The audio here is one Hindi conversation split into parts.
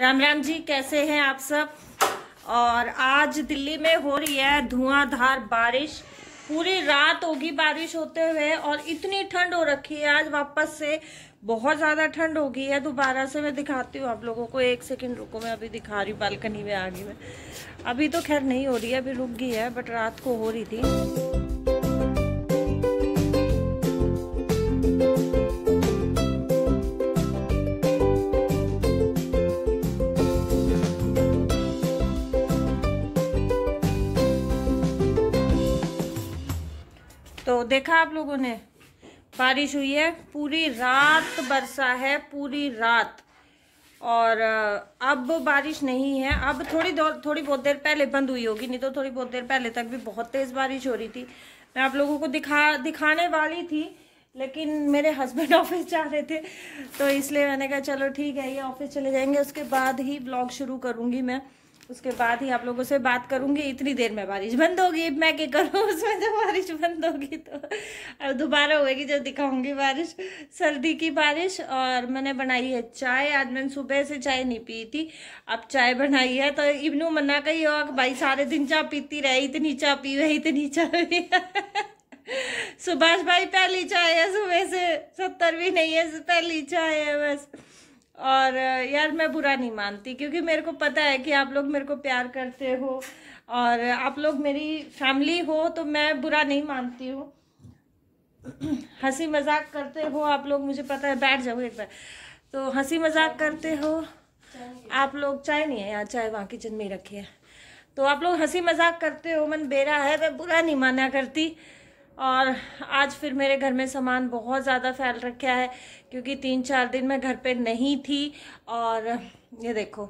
राम राम जी कैसे हैं आप सब और आज दिल्ली में हो रही है धुआंधार बारिश पूरी रात होगी बारिश होते हुए और इतनी ठंड हो रखी है आज वापस से बहुत ज़्यादा ठंड हो गई है दोबारा से मैं दिखाती हूँ आप लोगों को एक सेकंड रुको मैं अभी दिखा रही हूँ बालकनी में आ गई मैं अभी तो खैर नहीं हो रही है अभी रुक गई है बट रात को हो रही थी तो देखा आप लोगों ने बारिश हुई है पूरी रात बरसा है पूरी रात और अब बारिश नहीं है अब थोड़ी थोड़ी बहुत देर पहले बंद हुई होगी नहीं तो थोड़ी बहुत देर पहले तक भी बहुत तेज़ बारिश हो रही थी मैं आप लोगों को दिखा दिखाने वाली थी लेकिन मेरे हस्बैंड ऑफिस जा रहे थे तो इसलिए मैंने कहा चलो ठीक है ये ऑफिस चले जाएंगे उसके बाद ही ब्लॉग शुरू करूँगी मैं उसके बाद ही आप लोगों से बात करूँगी इतनी देर में बारिश बंद होगी मैं क्या करूँ उसमें जब बारिश बंद होगी तो अब दोबारा होगी जब दिखाऊंगी बारिश सर्दी की बारिश और मैंने बनाई है चाय आज मैंने सुबह से चाय नहीं पी थी अब चाय बनाई है तो इबनू मना का ही होगा भाई सारे दिन चाय पीती रहे इतनी चाय पी वही इतनी चाय पी सुभाष भाई पहली चाय है सुबह से सत्तर भी नहीं है पहली चाय है बस और यार मैं बुरा नहीं मानती क्योंकि मेरे को पता है कि आप लोग मेरे को प्यार करते हो और आप लोग मेरी फैमिली हो तो मैं बुरा नहीं मानती हूँ हंसी मजाक करते हो आप लोग मुझे पता है बैठ जाओ एक बार तो हंसी मजाक करते हो आप लोग चाय नहीं है यहाँ चाय वहाँ किचन में ही रखी है तो आप लोग हंसी मजाक करते हो मन बेरा है मैं बुरा नहीं माना करती और आज फिर मेरे घर में सामान बहुत ज़्यादा फैल रखा है क्योंकि तीन चार दिन मैं घर पे नहीं थी और ये देखो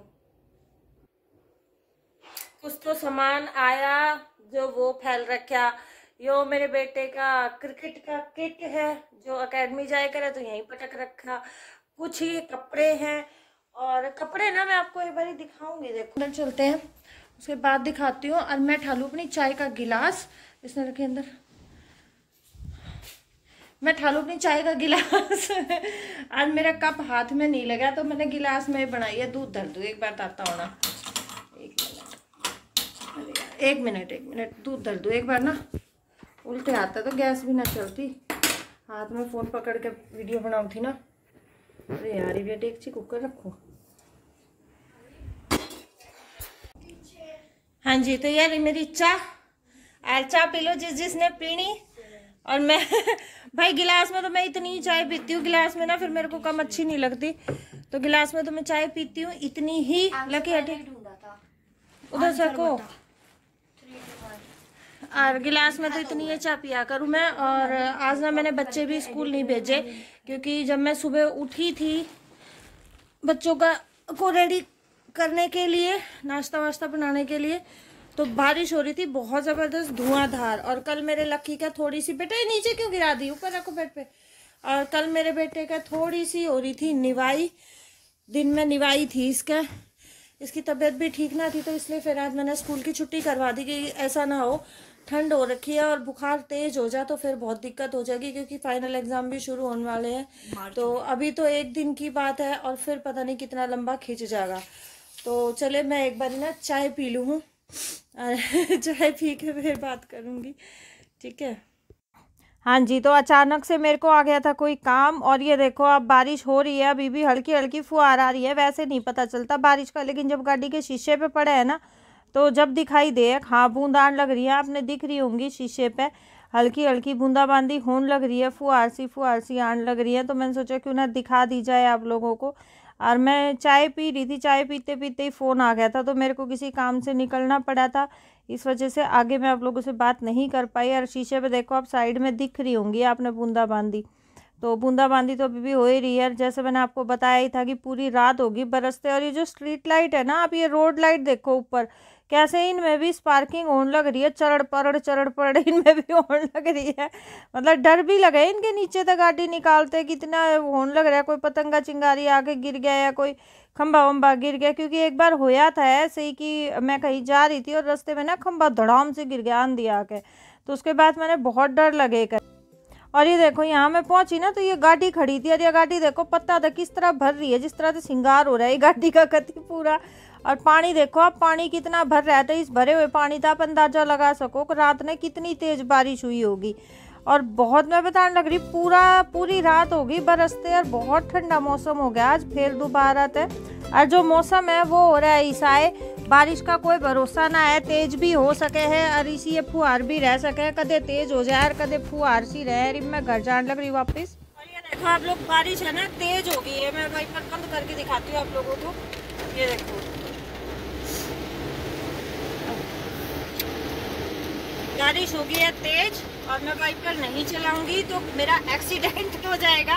कुछ तो सामान आया जो वो फैल रखा यो मेरे बेटे का क्रिकेट का किट है जो एकेडमी जाया करे तो यहीं पटक रखा कुछ ये कपड़े हैं और कपड़े ना मैं आपको एक बार दिखाऊंगी देखो चलते हैं उसके बाद दिखाती हूँ और मैं ठालू अपनी चाय का गिलास इसने रखे अंदर मैं ठालू अपनी चाय का गिलास आज मेरा कप हाथ में नहीं लगा तो मैंने गिलास में बनाई है दूध धर दूँ एक बार ताता होना एक मिनट एक मिनट एक मिनट दूध धर दूँ एक बार ना उल्टे आता तो गैस भी ना चलती हाथ में फ़ोन पकड़ के वीडियो बनाऊ थी ना अरे यार ये डेगची कुकर रखो हाँ जी तो यार मेरी चाह और चाह पी लो जिस जिसने पीनी और मैं भाई गिलास में तो मैं इतनी चाय पीती हूँ गिलास में ना फिर मेरे को कम अच्छी नहीं लगती तो गिलास में तो मैं चाय पीती हूँ इतनी ही लकी हटी उधर सको और गिलास में तो, तो इतनी ही चाय पिया करूँ मैं और आज ना मैंने बच्चे भी स्कूल नहीं भेजे क्योंकि जब मैं सुबह उठी थी बच्चों का को रेडी करने के लिए नाश्ता वाश्ता बनाने के लिए तो बारिश हो रही थी बहुत ज़बरदस्त धुआंधार और कल मेरे लक्की का थोड़ी सी बेटा ये नीचे क्यों गिरा दी ऊपर रखो बेड पे और कल मेरे बेटे का थोड़ी सी हो रही थी निवाई दिन में निवाई थी इसका इसकी तबीयत भी ठीक ना थी तो इसलिए फिर आज मैंने स्कूल की छुट्टी करवा दी कि ऐसा ना हो ठंड हो रखी है और बुखार तेज हो जाए तो फिर बहुत दिक्कत हो जाएगी क्योंकि फाइनल एग्जाम भी शुरू होने वाले हैं तो अभी तो एक दिन की बात है और फिर पता नहीं कितना लंबा खींच जाएगा तो चले मैं एक बार ना चाय पी लूँ जो है पी के फिर बात करूँगी ठीक है हाँ जी तो अचानक से मेरे को आ गया था कोई काम और ये देखो अब बारिश हो रही है अभी भी हल्की हल्की फुहार आ रही है वैसे नहीं पता चलता बारिश का लेकिन जब गाड़ी के शीशे पे पड़े है ना तो जब दिखाई दे हाँ बूंदान लग रही है आपने दिख रही होंगी शीशे पे हल्की हल्की बूंदाबांदी होने लग रही है फुहार सी फुहार सी आन लग रही है तो मैंने सोचा क्यों ना दिखा दी जाए आप लोगों को और मैं चाय पी रही थी चाय पीते पीते ही फ़ोन आ गया था तो मेरे को किसी काम से निकलना पड़ा था इस वजह से आगे मैं आप लोगों से बात नहीं कर पाई और शीशे पे देखो आप साइड में दिख रही होंगी आपने बूंदा बांदी तो बूंदाबांदी तो अभी भी हो ही रही है जैसे मैंने आपको बताया ही था कि पूरी रात होगी बरसते और ये जो स्ट्रीट लाइट है ना आप ये रोड लाइट देखो ऊपर कैसे इनमें भी स्पार्किंग होने लग रही है चरड़ परड़ चरड़ परड़ इनमें भी होने लग रही है मतलब डर भी लगा है इनके नीचे तक गाड़ी निकालते कितना होने लग रहा है कोई पतंगा चिंगारी आके गिर गया या कोई खंबा वंबा गिर गया क्योंकि एक बार होया था ऐसे ही कि मैं कहीं जा रही थी और रस्ते में ना खंबा धड़ाम से गिर गया आंधी आके तो उसके बाद मैंने बहुत डर लगे कर और ये देखो यहाँ मैं पहुंची ना तो ये गाड़ी खड़ी थी और ये गाड़ी देखो पत्ता था तो किस तरह भर रही है जिस तरह से सिंगार हो रहा है ये गाड़ी का कति पूरा और पानी देखो अब पानी कितना भर रहा है तो इस भरे हुए पानी का तो आप अंदाज़ा लगा सको कि रात में कितनी तेज़ बारिश हुई होगी और बहुत मैं बताने लग रही पूरा पूरी रात होगी बरसते और बहुत ठंडा मौसम हो गया आज फिर दोबारा तय और जो मौसम है वो हो रहा है ईसाए बारिश का कोई भरोसा ना है तेज भी हो सके है और इसी ये फुहार भी रह सके है कदे तेज हो जाए और कदे फुहार सी रह मैं घर जाने लग रही हूँ वापिस देखो आप लोग बारिश है ना तेज हो गई है मैं वही पर बंद करके दिखाती हूँ आप लोगों को ये देखो बारिश हो गई है तेज और मैं बाइक पर नहीं चलाऊंगी तो मेरा एक्सीडेंट हो जाएगा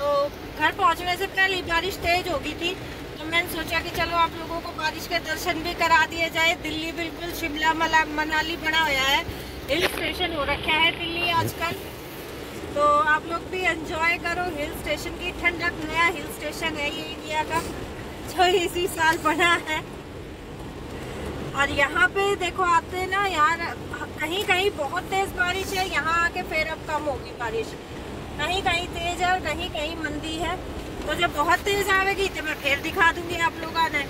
तो घर पहुंचने से पहले बारिश तेज हो गई थी तो मैंने सोचा कि चलो आप लोगों को बारिश के दर्शन भी करा दिया जाए दिल्ली बिल्कुल शिमला मला मनाली बना हुआ है हिल स्टेशन हो रखा है दिल्ली आजकल तो आप लोग भी एंजॉय करो हिल स्टेशन की ठंडक नया हिल स्टेशन है ये इंडिया का जो इसी साल बना है और यहाँ पे देखो आते हैं ना यार कहीं कहीं बहुत तेज़ बारिश है यहाँ आके फिर अब कम होगी बारिश कहीं कहीं तेज़ है और कहीं कहीं मंदी है तो जब बहुत तेज़ आवेगी तो मैं फिर दिखा दूंगी आप लोग आने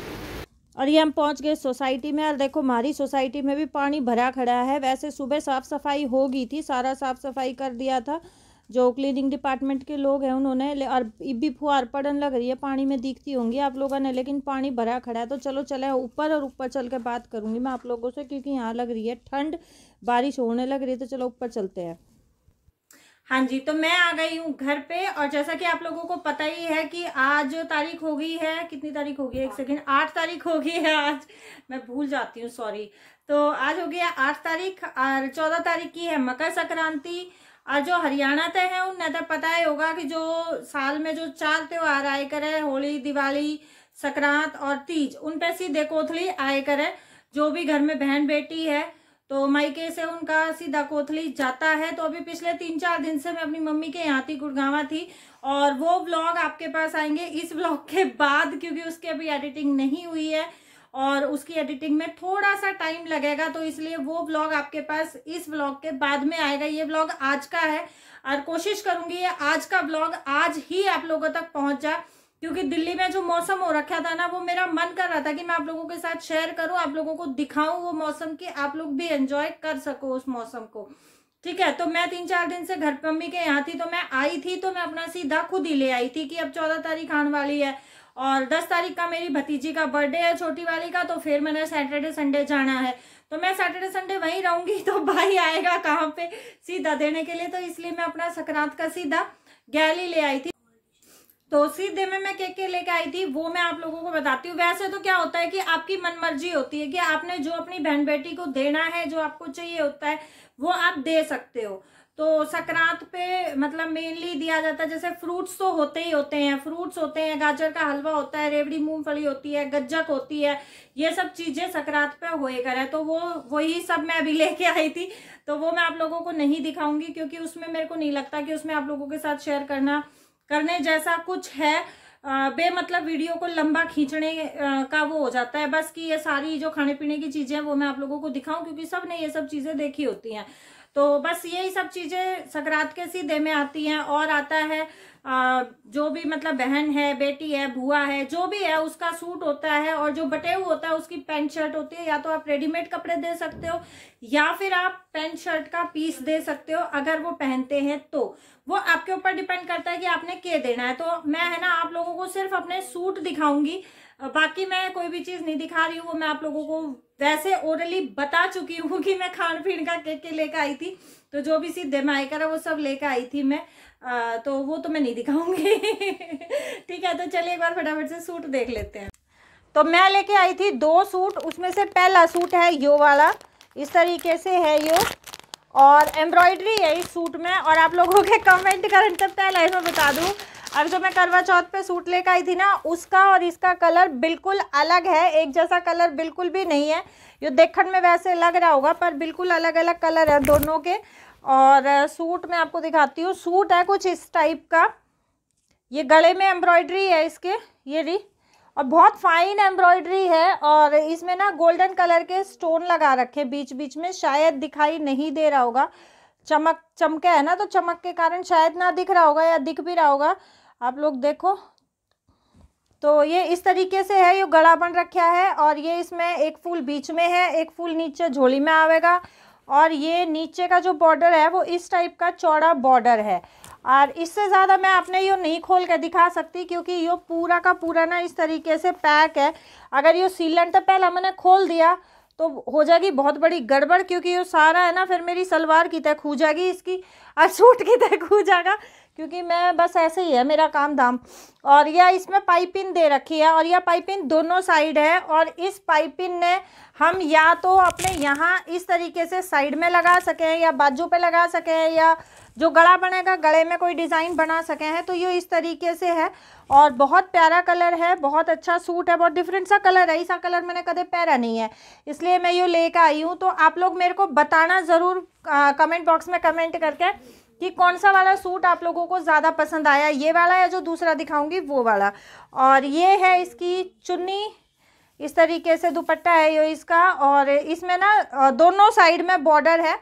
और ये हम पहुंच गए सोसाइटी में और देखो हमारी सोसाइटी में भी पानी भरा खड़ा है वैसे सुबह साफ़ सफाई हो गई थी सारा साफ़ सफाई कर दिया था जो क्लीनिंग डिपार्टमेंट के लोग हैं उन्होंने और भी फुहार पड़न लग रही है पानी में दिखती होंगी आप लोगों ने लेकिन पानी भरा खड़ा है तो चलो चले ऊपर और ऊपर चल के बात करूँगी मैं आप लोगों से क्योंकि यहाँ लग रही है ठंड बारिश होने लग रही है तो चलो ऊपर चलते हैं हाँ जी तो मैं आ गई हूँ घर पे और जैसा कि आप लोगों को पता ही है कि आज तारीख हो गई है कितनी तारीख होगी एक सेकंड आठ तारीख हो गई है आज मैं भूल जाती हूँ सॉरी तो आज हो गया आठ तारीख और चौदह तारीख की है मकर संक्रांति और जो हरियाणा तय है उन तो पता ही होगा कि जो साल में जो चार त्यौहार आए करे होली दिवाली संक्रांत और तीज उन पर सीधे कोथली आए करे जो भी घर में बहन बेटी है तो मायके से उनका सीधा कोथली जाता है तो अभी पिछले तीन चार दिन से मैं अपनी मम्मी के यहाँ थी गुड़गावा थी और वो ब्लॉग आपके पास आएंगे इस ब्लॉग के बाद क्योंकि उसकी अभी एडिटिंग नहीं हुई है और उसकी एडिटिंग में थोड़ा सा टाइम लगेगा तो इसलिए वो ब्लॉग आपके पास इस ब्लॉग के बाद में आएगा ये ब्लॉग आज का है और कोशिश करूंगी ये आज का ब्लॉग आज ही आप लोगों तक पहुंच जाए क्योंकि दिल्ली में जो मौसम हो रखा था ना वो मेरा मन कर रहा था कि मैं आप लोगों के साथ शेयर करूं आप लोगों को दिखाऊं वो मौसम की आप लोग भी एंजॉय कर सको उस मौसम को ठीक है तो मैं तीन चार दिन से घर मम्मी के यहाँ थी तो मैं आई थी तो मैं अपना सीधा खुद ही ले आई थी कि अब चौदह तारीख आने वाली है और दस तारीख का मेरी भतीजी का बर्थडे है छोटी वाली का तो फिर मैंने सैटरडे संडे जाना है तो मैं सैटरडे संडे वहीं रहूंगी तो भाई आएगा कहाँ पे सीधा देने के लिए तो इसलिए मैं अपना संक्रांत का सीधा गैली ले आई थी तो दे में मैं क्या क्या लेके आई थी वो मैं आप लोगों को बताती हूँ वैसे तो क्या होता है कि आपकी मनमर्जी होती है कि आपने जो अपनी बहन बेटी को देना है जो आपको चाहिए होता है वो आप दे सकते हो तो संक्रांत पे मतलब मेनली दिया जाता है जैसे फ्रूट्स तो होते ही होते हैं फ्रूट्स होते हैं गाजर का हलवा होता है रेवड़ी मूंगफली होती है गज्जक होती है ये सब चीज़ें संक्रांत पे हुए करे तो वो वही सब मैं अभी लेके आई थी तो वो मैं आप लोगों को नहीं दिखाऊंगी क्योंकि उसमें मेरे को नहीं लगता कि उसमें आप लोगों के साथ शेयर करना करने जैसा कुछ है बेमतलब वीडियो को लंबा खींचने का वो हो जाता है बस कि ये सारी जो खाने पीने की चीज़ें हैं वो मैं आप लोगों को दिखाऊं क्योंकि सब ने ये सब चीज़ें देखी होती हैं तो बस यही सब चीज़ें सकरात के सीधे में आती हैं और आता है आ, जो भी मतलब बहन है बेटी है बुआ है जो भी है उसका सूट होता है और जो बटेऊ होता है उसकी पैंट शर्ट होती है या तो आप रेडीमेड कपड़े दे सकते हो या फिर आप पैंट शर्ट का पीस दे सकते हो अगर वो पहनते हैं तो वो आपके ऊपर डिपेंड करता है कि आपने के देना है तो मैं है ना आप लोगों को सिर्फ अपने सूट दिखाऊंगी बाकी मैं कोई भी चीज़ नहीं दिखा रही हूँ वो मैं आप लोगों को वैसे ओरली बता चुकी हूँ कि मैं खान पीन का केक के लेकर आई थी तो जो भी सीधे मायकर है वो सब लेकर आई थी मैं आ, तो वो तो मैं नहीं दिखाऊंगी ठीक है तो चलिए एक बार फटाफट से सूट देख लेते हैं तो मैं लेके आई थी दो सूट उसमें से पहला सूट है यो वाला इस तरीके से है यो और एम्ब्रॉयडरी है इस सूट में और आप लोगों के कमेंट करने से पहले मैं बता दूँ अब जो मैं करवा चौथ पे सूट लेकर आई थी ना उसका और इसका कलर बिल्कुल अलग है एक जैसा कलर बिल्कुल भी नहीं है ये देखने में वैसे लग रहा होगा पर बिल्कुल अलग अलग कलर है दोनों के और सूट मैं आपको दिखाती हूँ सूट है कुछ इस टाइप का ये गले में एम्ब्रॉयडरी है इसके ये री और बहुत फाइन एम्ब्रॉयडरी है और इसमें ना गोल्डन कलर के स्टोन लगा रखे बीच बीच में शायद दिखाई नहीं दे रहा होगा चमक चमके है ना तो चमक के कारण शायद ना दिख रहा होगा या दिख भी रहा होगा आप लोग देखो तो ये इस तरीके से है ये गड़ा बन रखा है और ये इसमें एक फूल बीच में है एक फूल नीचे झोली में आवेगा और ये नीचे का जो बॉर्डर है वो इस टाइप का चौड़ा बॉर्डर है और इससे ज़्यादा मैं आपने ये नहीं खोल कर दिखा सकती क्योंकि ये पूरा का पूरा ना इस तरीके से पैक है अगर ये सीलन तो पहला मैंने खोल दिया तो हो जाएगी बहुत बड़ी गड़बड़ क्योंकि ये सारा है ना फिर मेरी सलवार की तय खू जाएगी इसकी और सूट की तय खू जाएगा क्योंकि मैं बस ऐसे ही है मेरा काम धाम और यह इसमें पाइपिंग दे रखी है और यह पाइपिंग दोनों साइड है और इस पाइपिंग ने हम या तो अपने यहाँ इस तरीके से साइड में लगा सके हैं या बाजू पे लगा सके हैं या जो गला बनेगा गले में कोई डिज़ाइन बना सके हैं तो ये इस तरीके से है और बहुत प्यारा कलर है बहुत अच्छा सूट है बहुत डिफरेंट सा कलर है ऐसा कलर मैंने कभी पहरा नहीं है इसलिए मैं ये लेकर आई हूँ तो आप लोग मेरे को बताना ज़रूर कमेंट बॉक्स में कमेंट करके कि कौन सा वाला सूट आप लोगों को ज़्यादा पसंद आया ये वाला या जो दूसरा दिखाऊंगी वो वाला और ये है इसकी चुन्नी इस तरीके से दुपट्टा है ये इसका और इसमें ना दोनों साइड में बॉर्डर है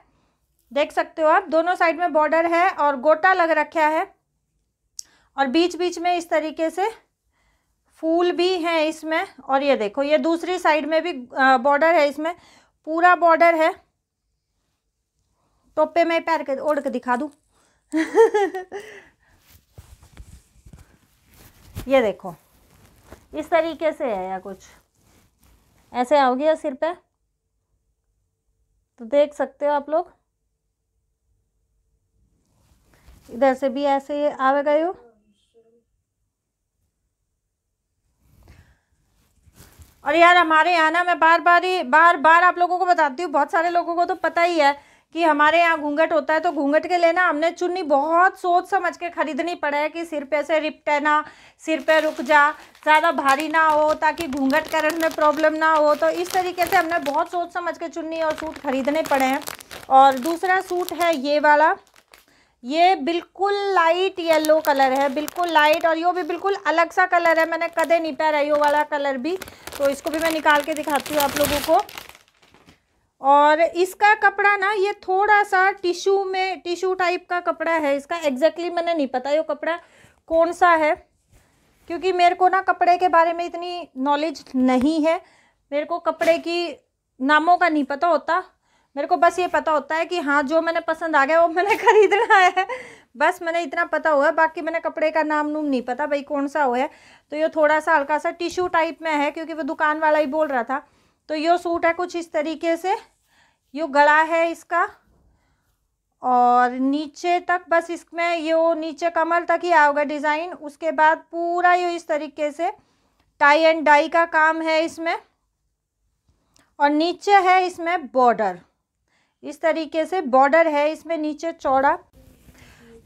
देख सकते हो आप दोनों साइड में बॉर्डर है और गोटा लग रखा है और बीच बीच में इस तरीके से फूल भी हैं इसमें और ये देखो ये दूसरी साइड में भी बॉर्डर है इसमें पूरा बॉर्डर है टोपे में पैर के ओढ़ के दिखा दूँ ये देखो इस तरीके से है या कुछ ऐसे आओगे या सिर पे तो देख सकते हो आप लोग इधर से भी ऐसे आवे गए हो और यार हमारे यहाँ ना मैं बार बार ही बार बार आप लोगों को बताती हूँ बहुत सारे लोगों को तो पता ही है कि हमारे यहाँ घूंघट होता है तो घूंघट के लेना हमने चुन्नी बहुत सोच समझ के खरीदनी पड़े कि सिर पे ऐसे रिपटे ना सिर पे रुक जा ज़्यादा भारी ना हो ताकि घूंघट करण में प्रॉब्लम ना हो तो इस तरीके से हमने बहुत सोच समझ के चुन्नी और सूट खरीदने पड़े हैं और दूसरा सूट है ये वाला ये बिल्कुल लाइट येलो कलर है बिल्कुल लाइट और यो भी बिल्कुल अलग सा कलर है मैंने कदे नहीं पहरा यो वाला कलर भी तो इसको भी मैं निकाल के दिखाती हूँ आप लोगों को और इसका कपड़ा ना ये थोड़ा सा टिश्यू में टिश्यू टाइप का कपड़ा है इसका एग्जैक्टली exactly मैंने नहीं पता ये कपड़ा कौन सा है क्योंकि मेरे को ना कपड़े के बारे में इतनी नॉलेज नहीं है मेरे को कपड़े की नामों का नहीं पता होता मेरे को बस ये पता होता है कि हाँ जो मैंने पसंद आ गया वो मैंने ख़रीदना है बस मैंने इतना पता हुआ बाकी मैंने कपड़े का नाम नूम नहीं पता भाई कौन सा हुआ है तो ये थोड़ा सा हल्का सा टिश्यू टाइप में है क्योंकि वो दुकान वाला ही बोल रहा था तो यो सूट है कुछ इस तरीके से यो गला है इसका और नीचे तक बस इसमें यो नीचे कमर तक ही आओगे डिज़ाइन उसके बाद पूरा यो इस तरीके से टाई एंड डाई का काम है इसमें और नीचे है इसमें बॉर्डर इस तरीके से बॉर्डर है इसमें नीचे चौड़ा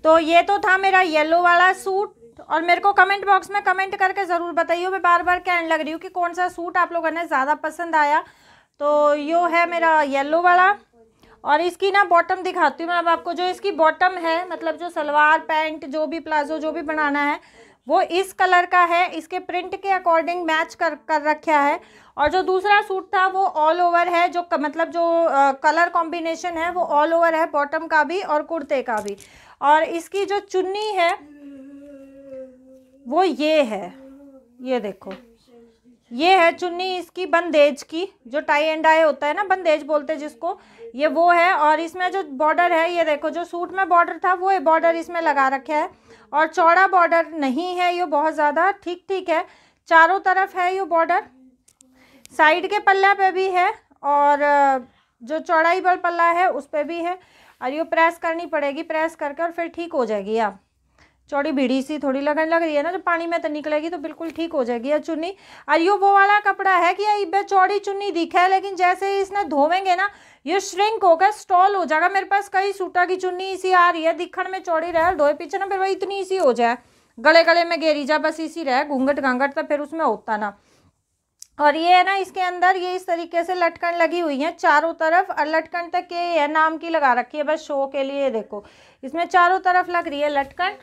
तो ये तो था मेरा येलो वाला सूट तो और मेरे को कमेंट बॉक्स में कमेंट करके ज़रूर बताइए मैं बार बार कहने लग रही हूँ कि कौन सा सूट आप लोगों ने ज़्यादा पसंद आया तो यो है मेरा येलो वाला और इसकी ना बॉटम दिखाती हूँ मैं अब आपको जो इसकी बॉटम है मतलब जो सलवार पैंट जो भी प्लाजो जो भी बनाना है वो इस कलर का है इसके प्रिंट के अकॉर्डिंग मैच कर कर रखा है और जो दूसरा सूट था वो ऑल ओवर है जो मतलब जो आ, कलर कॉम्बिनेशन है वो ऑल ओवर है बॉटम का भी और कुर्ते का भी और इसकी जो चुन्नी है वो ये है ये देखो ये है चुन्नी इसकी बंदेज की जो टाई एंड आई होता है ना बंदेज बोलते जिसको ये वो है और इसमें जो बॉर्डर है ये देखो जो सूट में बॉर्डर था वो बॉर्डर इसमें लगा रखा है और चौड़ा बॉर्डर नहीं है ये बहुत ज़्यादा ठीक ठीक है चारों तरफ है ये बॉर्डर साइड के पल्ला पे भी है और जो चौड़ाई बल पल्ला है उस पर भी है और ये प्रेस करनी पड़ेगी प्रेस करके और फिर ठीक हो जाएगी आप चौड़ी भिड़ी सी थोड़ी लगन लग रही है ना जब पानी में तो निकलेगी तो बिल्कुल ठीक हो जाएगी यह चुन्नी और यो वो वाला कपड़ा है कि ये चौड़ी चुन्नी दिखा है लेकिन जैसे ही इसने धोवेंगे ना ये श्रिंक होकर स्टॉल हो जाएगा मेरे पास कई सूटा की चुन्नी इसी आ रही है दिखण में चौड़ी रहे धोए पीछे ना फिर वही इतनी इसी हो जाए गले गले में घेरी जा बस इसी रहे घूंघट घांघट तो फिर उसमें होता ना और ये है ना इसके अंदर ये इस तरीके से लटकन लगी हुई है चारों तरफ और लटकन तक ये है नाम की लगा रखी है बस शो के लिए देखो इसमें चारों तरफ लग रही है लटकन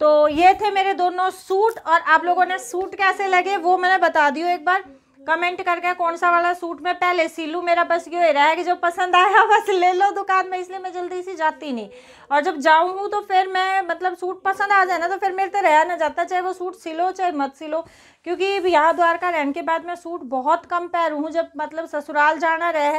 तो ये थे मेरे दोनों सूट और आप लोगों ने सूट कैसे लगे वो मैंने बता दियो एक बार कमेंट करके कौन सा वाला सूट मैं पहले सी लूँ मेरा बस ये रहा है कि जो पसंद आया बस ले लो दुकान में इसलिए मैं जल्दी से जाती नहीं और जब जाऊँ तो फिर मैं मतलब सूट पसंद आ जाए ना तो फिर मेरे तो रहा ना जाता चाहे वो सूट सिलो चाहे मत सिलो क्योंकि बिहार द्वारका रहने के बाद मैं सूट बहुत कम पैर हूँ जब मतलब ससुराल जाना रहे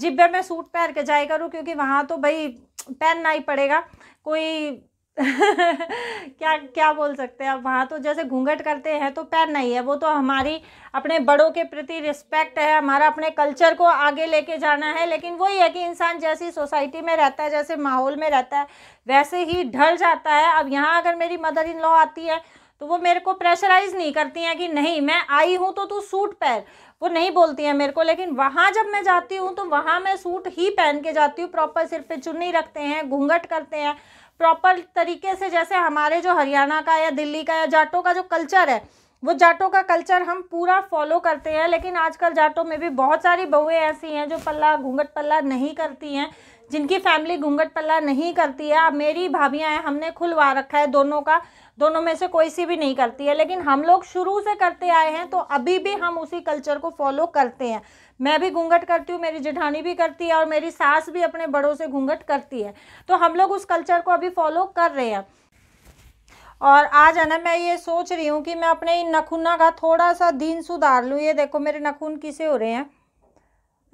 जिब्बे में सूट पहन के जाया करूँ क्योंकि वहाँ तो भाई पहनना ही पड़ेगा कोई क्या क्या बोल सकते हैं अब वहाँ तो जैसे घूंघट करते हैं तो पैर नहीं है वो तो हमारी अपने बड़ों के प्रति रिस्पेक्ट है हमारा अपने कल्चर को आगे लेके जाना है लेकिन वही है कि इंसान जैसी सोसाइटी में रहता है जैसे माहौल में रहता है वैसे ही ढल जाता है अब यहाँ अगर मेरी मदर इन लॉ आती है तो वो मेरे को प्रेशराइज नहीं करती हैं कि नहीं मैं आई हूँ तो तू सूट पहन वो नहीं बोलती हैं मेरे को लेकिन वहाँ जब मैं जाती हूँ तो वहाँ मैं सूट ही पहन के जाती हूँ प्रॉपर सिर पे चुन्नी रखते हैं घूंघट करते हैं प्रॉपर तरीके से जैसे हमारे जो हरियाणा का या दिल्ली का या जाटों का जो कल्चर है वो जाटों का कल्चर हम पूरा फॉलो करते हैं लेकिन आजकल जाटों में भी बहुत सारी बहुएँ ऐसी हैं जो पल्ला घूंघट पल्ला नहीं करती हैं जिनकी फैमिली घूंघट पल्ला नहीं करती है अब मेरी भाभियाँ हैं हमने खुलवा रखा है दोनों का दोनों में से कोई सी भी नहीं करती है लेकिन हम लोग शुरू से करते आए हैं तो अभी भी हम उसी कल्चर को फॉलो करते हैं मैं भी घूंघट करती हूँ मेरी जेठानी भी करती है और मेरी सास भी अपने बड़ों से घूंघट करती है तो हम लोग उस कल्चर को अभी फॉलो कर रहे हैं और आज है ना मैं ये सोच रही हूँ कि मैं अपने इन नखूना का थोड़ा सा दिन सुधार लूँ ये देखो मेरे नखून किसे हो रहे हैं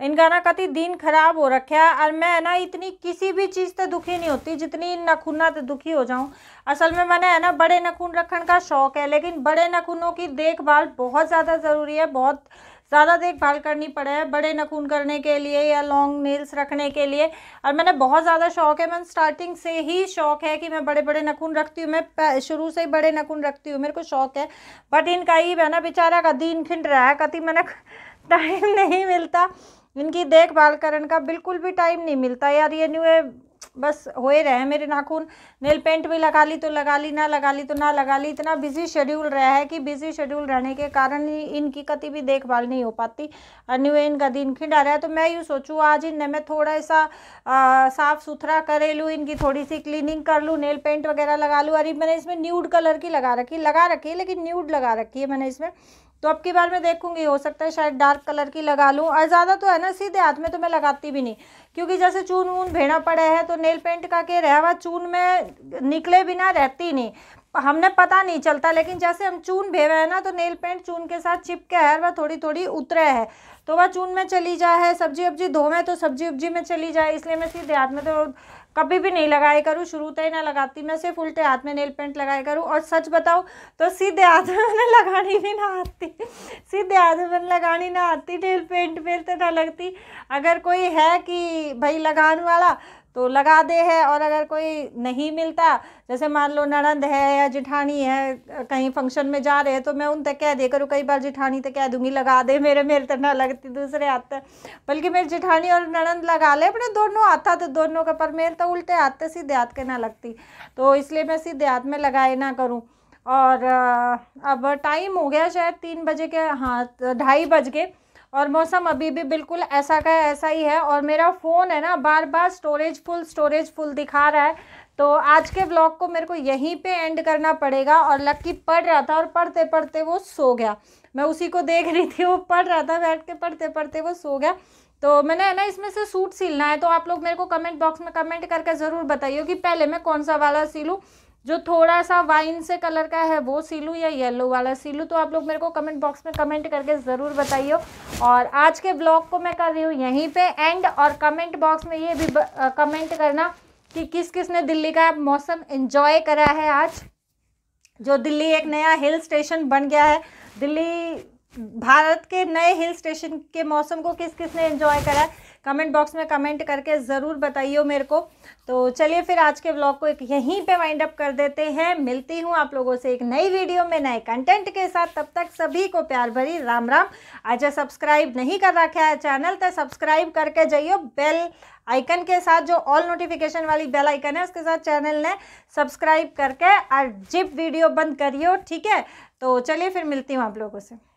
इनका ना कति दिन खराब हो रखे है और मैं ना इतनी किसी भी चीज़ से दुखी नहीं होती जितनी इन नखूना से दुखी हो जाऊँ असल में मैंने है ना बड़े नखून रखने का शौक़ है लेकिन बड़े नखूनों की देखभाल बहुत ज़्यादा ज़रूरी है बहुत ज़्यादा देखभाल करनी पड़े है बड़े नखून करने के लिए या लॉन्ग नेल्स रखने के लिए और मैंने बहुत ज़्यादा शौक़ है मैं स्टार्टिंग से ही शौक़ है कि मैं बड़े बड़े नखून रखती हूँ मैं शुरू से ही बड़े नखून रखती हूँ मेरे को शौक़ है बट इनका ही है ना बेचारा का दिन खिंड रहा है कति मैंने टाइम नहीं मिलता इनकी देखभाल करने का बिल्कुल भी टाइम नहीं मिलता यार ये न्यू बस होए रहे हैं मेरे नाखून नेल पेंट भी लगा ली तो लगा ली ना लगा ली तो ना लगा ली इतना बिजी शेड्यूल रहा है कि बिजी शेड्यूल रहने के कारण इनकी कति भी देखभाल नहीं हो पाती अन्य इनका दिन खिंडा रहा है तो मैं यूँ सोचूँ आज इन मैं थोड़ा सा साफ़ सुथरा करे लूँ इनकी थोड़ी सी क्लीनिंग कर लूँ नेल पेंट वगैरह लगा लूँ अरे मैंने इसमें न्यूड कलर की लगा रखी लगा रखी है लेकिन न्यूड लगा रखी है मैंने इसमें तो अब की बार मैं देखूंगी हो सकता है शायद डार्क कलर की लगा लूँ और ज़्यादा तो है ना सीधे हाथ में तो मैं लगाती भी नहीं क्योंकि जैसे चून वून भेड़ा पड़े है तो नेल पेंट का के रहवा चून में निकले बिना रहती नहीं हमने पता नहीं चलता लेकिन जैसे हम चून भेवे हैं ना तो नेल पेंट चून के साथ चिपके है वह थोड़ी थोड़ी उतरे है तो वह चून में चली जाए सब्जी वब्जी धोवें तो सब्जी वब्जी में चली जाए इसलिए मैं सीधे हाथ में तो कभी भी नहीं लगाया करूँ शुरू तो ही ना लगाती मैं सिर्फ उल्टे हाथ में नेल पेंट लगाया करूँ और सच बताओ तो सीधे हाथ में लगानी भी ना आती सीधे हाथ में लगानी ना आती नेल पेंट मेरे तो ना लगती अगर कोई है कि भाई लगाने वाला तो लगा दे है और अगर कोई नहीं मिलता जैसे मान लो नणंद है या जिठानी है कहीं फंक्शन में जा रहे हैं तो मैं उन तक कह दिया करूँ कई बार जिठानी तक कह दूंगी लगा दे मेरे मेरे तो ना लगती दूसरे हाथ तक बल्कि मेरी जिठानी और नणंद लगा ले अपने दोनों आता तो दोनों का पर मेरे तो उल्टे हाथ तक सीधे हाथ के ना लगती तो इसलिए मैं सीधे हाथ में लगाए ना करूँ और अब टाइम हो गया शायद तीन बजे के हाँ ढाई बज के और मौसम अभी भी बिल्कुल ऐसा का ऐसा ही है और मेरा फ़ोन है ना बार बार स्टोरेज फुल स्टोरेज फुल दिखा रहा है तो आज के ब्लॉग को मेरे को यहीं पे एंड करना पड़ेगा और लक्की पढ़ रहा था और पढ़ते पढ़ते वो सो गया मैं उसी को देख रही थी वो पढ़ रहा था बैठ के पढ़ते पढ़ते वो सो गया तो मैंने है ना इसमें से सूट सिलना है तो आप लोग मेरे को कमेंट बॉक्स में कमेंट करके ज़रूर बताइए कि पहले मैं कौन सा वाला सिलूँ जो थोड़ा सा वाइन से कलर का है वो सीलू या येलो वाला सीलू तो आप लोग मेरे को कमेंट बॉक्स में कमेंट करके ज़रूर बताइए और आज के ब्लॉग को मैं कर रही हूँ यहीं पे एंड और कमेंट बॉक्स में ये भी आ, कमेंट करना कि किस किस ने दिल्ली का मौसम इन्जॉय करा है आज जो दिल्ली एक नया हिल स्टेशन बन गया है दिल्ली भारत के नए हिल स्टेशन के मौसम को किस किस ने इन्जॉय करा है कमेंट बॉक्स में कमेंट करके ज़रूर बताइए मेरे को तो चलिए फिर आज के ब्लॉग को एक यहीं पे वाइंड अप कर देते हैं मिलती हूँ आप लोगों से एक नई वीडियो में नए कंटेंट के साथ तब तक सभी को प्यार भरी राम राम आज सब्सक्राइब नहीं कर रखा है चैनल तो सब्सक्राइब करके जाइए बेल आइकन के साथ जो ऑल नोटिफिकेशन वाली बेल आइकन है उसके साथ चैनल ने सब्सक्राइब करके और जिप वीडियो बंद करियो ठीक है तो चलिए फिर मिलती हूँ आप लोगों से